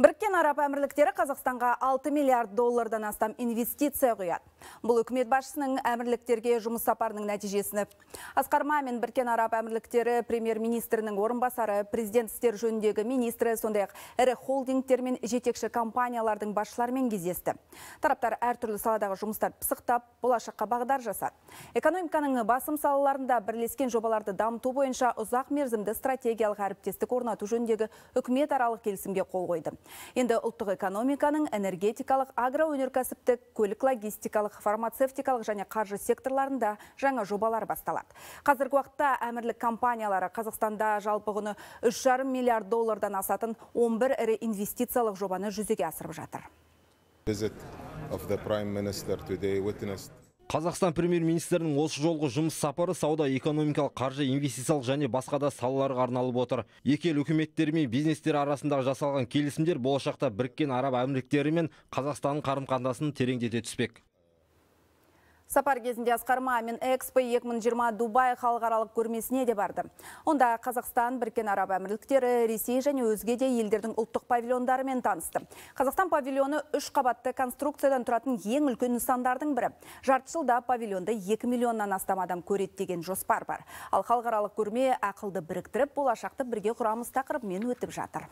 Біркен араб әмірліктері қазақстанға 6 миллиард доллардан астам инвестиция құяды бұл үкімет басшысының әмірліктерге жұмыс сапарының нәтижесіні асқар мамин біркен араб әмірліктері премьер министрінің орынбасары президент істер жөніндегі министрі сондай ақ ірі холдингтер мен жетекші компаниялардың басшыларымен кездесті тараптар әртүрлі саладағы жұмыстар пысықтап болашаққа бағдар жасады экономиканың басым салаларында бірлескен жобаларды дамыту бойынша ұзақ мерзімді стратегиялық әріптестік орнату жөніндегі аралық келісімге қол қойды Енді ұлттық экономиканың энергетикалық, агроөнеркәсіптік, көлік логистикалық, фармацевтикалық және қаржы секторларында жаңа жобалар басталады. Қазіргі уақытта әмірлік компаниялары Қазақстанда жалпығыны құны 3,5 миллиард доллардан асатын 11 ірі инвестициялық жобаны жүзеге асырып жатыр. Қазақстан премьер-министрінің осы жолғы жұмыс сапары сауда, экономикалық, қаржы, инвестициялық және басқа да салаларға арналып отыр. Екі ел үкіметтері мен бизнестер арасындағы жасалған келісімдер болашақта біріккен араб әмірліктері мен Қазақстанның қарым-қатынасын тереңдете түспек. Сапар кезінде Асқар Мамин Экспо 2020 Дубай халықаралық көрмесіне де барды. Онда Қазақстан, Біркен Араб Әмірліктері, Ресей және өзге де елдердің ұлттық павильондарымен танысты. Қазақстан павильоны үш қабатты конструкциядан тұратын ең үлкен нысандардың бірі. Жарты жылда павильонды 2 миллионнан астам адам көреді деген жоспар бар. Ал халықаралық көрме ақылды біріктіріп, болашақты бірге құрамыз тақырыбымен өтіп жатыр.